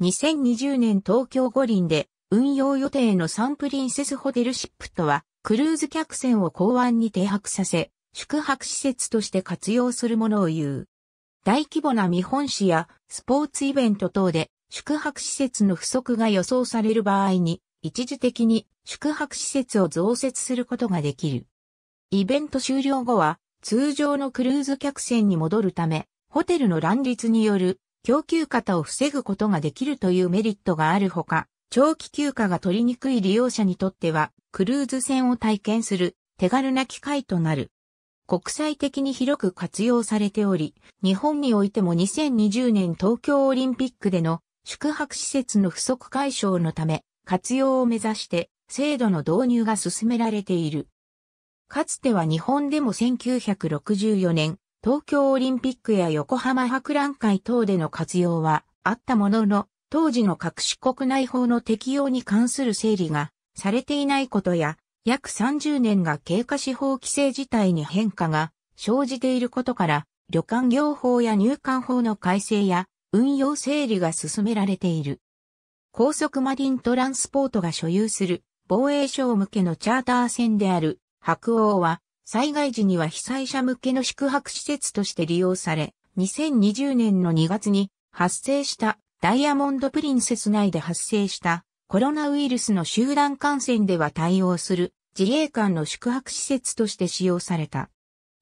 2020年東京五輪で運用予定のサンプリンセスホテルシップとは、クルーズ客船を港湾に停泊させ、宿泊施設として活用するものを言う。大規模な見本市やスポーツイベント等で宿泊施設の不足が予想される場合に、一時的に宿泊施設を増設することができる。イベント終了後は、通常のクルーズ客船に戻るため、ホテルの乱立による供給型を防ぐことができるというメリットがあるほか、長期休暇が取りにくい利用者にとっては、クルーズ船を体験する手軽な機会となる。国際的に広く活用されており、日本においても2020年東京オリンピックでの宿泊施設の不足解消のため、活用を目指して制度の導入が進められている。かつては日本でも1964年、東京オリンピックや横浜博覧会等での活用はあったものの、当時の各種国内法の適用に関する整理がされていないことや、約30年が経過し法規制自体に変化が生じていることから、旅館業法や入管法の改正や運用整理が進められている。高速マリントランスポートが所有する防衛省向けのチャーター船である白王は災害時には被災者向けの宿泊施設として利用され、2020年の2月に発生したダイヤモンドプリンセス内で発生したコロナウイルスの集団感染では対応する自衛官の宿泊施設として使用された。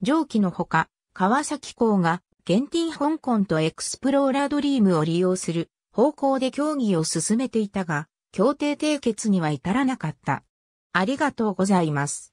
上記のほか、川崎港が現金香港とエクスプローラードリームを利用する方向で協議を進めていたが、協定締結には至らなかった。ありがとうございます。